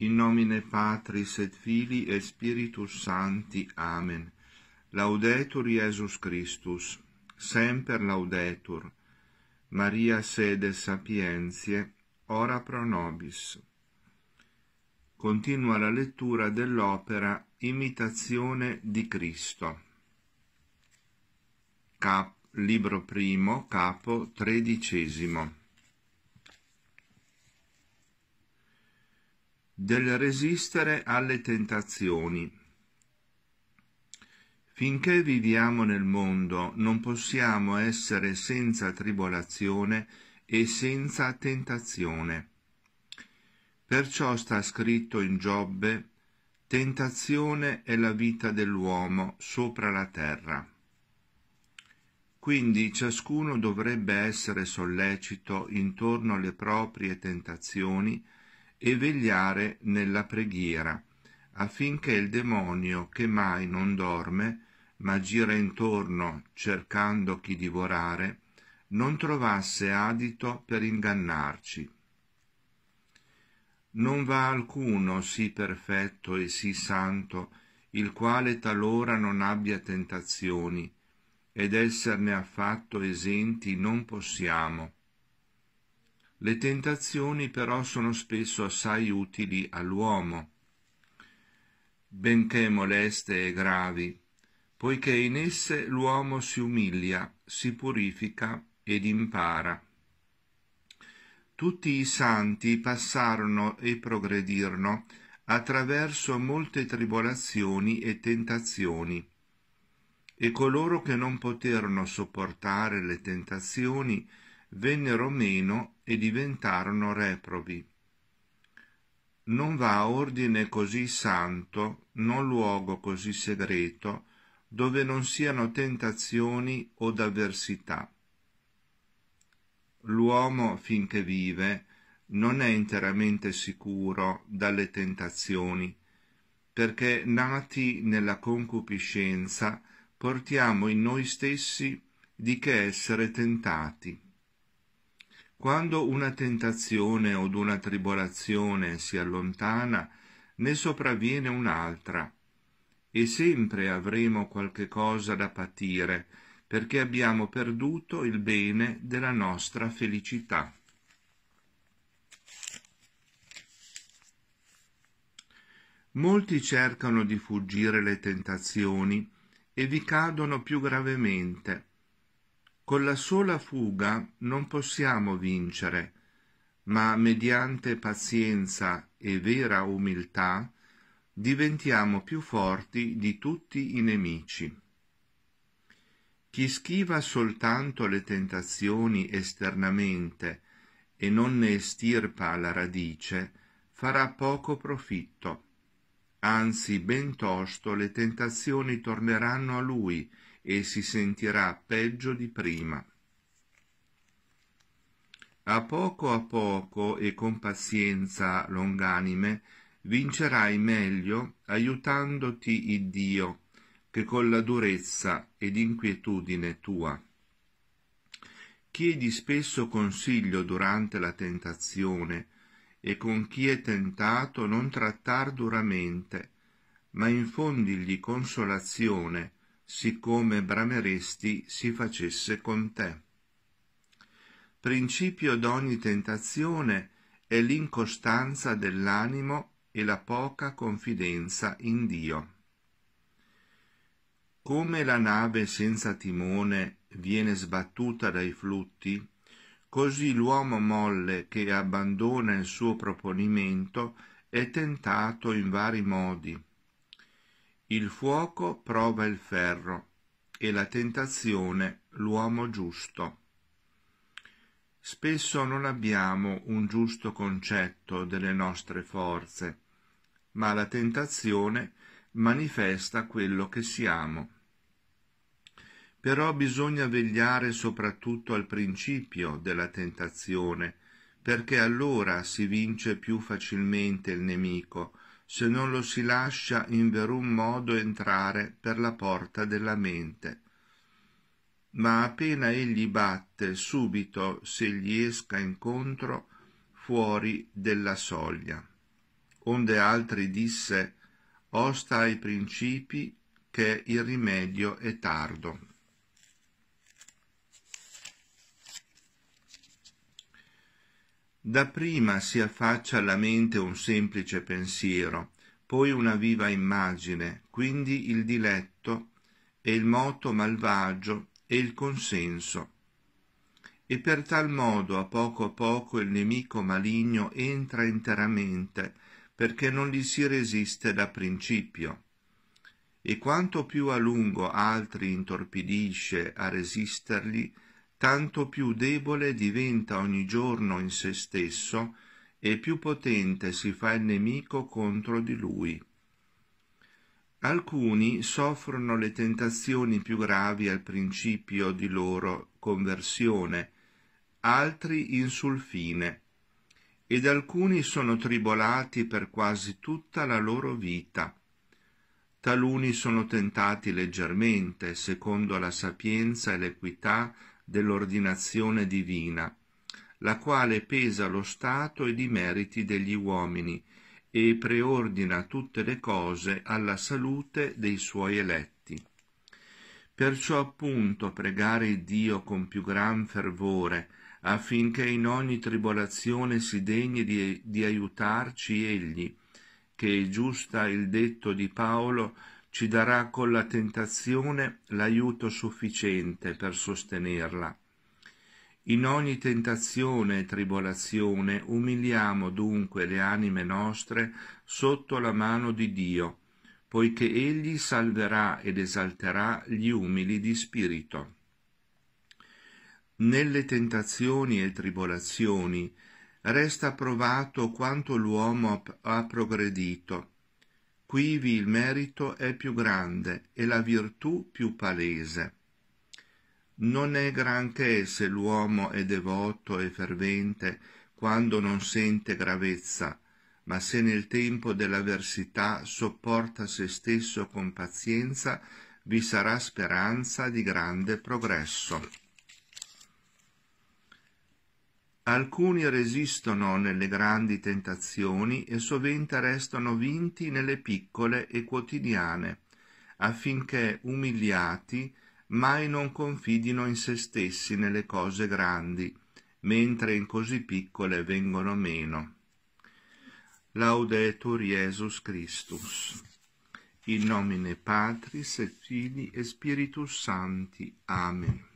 In nomine Patris et Filii et Spiritus Sancti. Amen. Laudetur Iesus Christus. Semper laudetur. Maria sede sapientie, ora pro nobis. Continua la lettura dell'opera Imitazione di Cristo. Cap- libro primo, capo tredicesimo. del resistere alle tentazioni. Finché viviamo nel mondo non possiamo essere senza tribolazione e senza tentazione. Perciò sta scritto in Giobbe Tentazione è la vita dell'uomo sopra la terra. Quindi ciascuno dovrebbe essere sollecito intorno alle proprie tentazioni e vegliare nella preghiera, affinché il demonio che mai non dorme, ma gira intorno cercando chi divorare, non trovasse adito per ingannarci. Non va alcuno sì perfetto e sì santo, il quale talora non abbia tentazioni, ed esserne affatto esenti non possiamo, le tentazioni però sono spesso assai utili all'uomo, benché moleste e gravi, poiché in esse l'uomo si umilia, si purifica ed impara. Tutti i santi passarono e progredirono attraverso molte tribolazioni e tentazioni, e coloro che non poterono sopportare le tentazioni vennero meno e diventarono reprobi. Non va ordine così santo, non luogo così segreto, dove non siano tentazioni o avversità. L'uomo, finché vive, non è interamente sicuro dalle tentazioni, perché nati nella concupiscenza portiamo in noi stessi di che essere tentati quando una tentazione o una tribolazione si allontana, ne sopravviene un'altra, e sempre avremo qualche cosa da patire, perché abbiamo perduto il bene della nostra felicità. Molti cercano di fuggire le tentazioni e vi cadono più gravemente, con la sola fuga non possiamo vincere, ma mediante pazienza e vera umiltà diventiamo più forti di tutti i nemici. Chi schiva soltanto le tentazioni esternamente e non ne estirpa la radice, farà poco profitto. Anzi, ben tosto le tentazioni torneranno a lui, e si sentirà peggio di prima. A poco a poco e con pazienza longanime vincerai meglio aiutandoti il Dio che con la durezza ed inquietudine tua. Chiedi spesso consiglio durante la tentazione e con chi è tentato non trattar duramente, ma infondigli consolazione siccome brameresti si facesse con te. Principio d'ogni tentazione è l'incostanza dell'animo e la poca confidenza in Dio. Come la nave senza timone viene sbattuta dai flutti, così l'uomo molle che abbandona il suo proponimento è tentato in vari modi, il fuoco prova il ferro e la tentazione l'uomo giusto. Spesso non abbiamo un giusto concetto delle nostre forze, ma la tentazione manifesta quello che siamo. Però bisogna vegliare soprattutto al principio della tentazione, perché allora si vince più facilmente il nemico, se non lo si lascia in verun modo entrare per la porta della mente. Ma appena egli batte, subito se gli esca incontro, fuori della soglia. Onde altri disse, osta ai principi che il rimedio è tardo. Dapprima si affaccia alla mente un semplice pensiero, poi una viva immagine, quindi il diletto e il moto malvagio e il consenso. E per tal modo a poco a poco il nemico maligno entra interamente, perché non gli si resiste da principio. E quanto più a lungo altri intorpidisce a resistergli, tanto più debole diventa ogni giorno in se stesso e più potente si fa il nemico contro di lui. Alcuni soffrono le tentazioni più gravi al principio di loro conversione, altri in sul fine, ed alcuni sono tribolati per quasi tutta la loro vita. Taluni sono tentati leggermente, secondo la sapienza e l'equità dell'ordinazione divina, la quale pesa lo stato ed i meriti degli uomini e preordina tutte le cose alla salute dei suoi eletti. Perciò appunto pregare Dio con più gran fervore, affinché in ogni tribolazione si degni di, di aiutarci egli, che è giusta il detto di Paolo ci darà con la tentazione l'aiuto sufficiente per sostenerla. In ogni tentazione e tribolazione umiliamo dunque le anime nostre sotto la mano di Dio, poiché Egli salverà ed esalterà gli umili di spirito. Nelle tentazioni e tribolazioni resta provato quanto l'uomo ha progredito quivi il merito è più grande e la virtù più palese. Non è granché se l'uomo è devoto e fervente quando non sente gravezza, ma se nel tempo dell'avversità sopporta se stesso con pazienza, vi sarà speranza di grande progresso. Alcuni resistono nelle grandi tentazioni e sovente restano vinti nelle piccole e quotidiane, affinché, umiliati, mai non confidino in se stessi nelle cose grandi, mentre in così piccole vengono meno. Laudetur Jesus Christus. In nomine Patris et Fili e Spiritus Santi. Amen.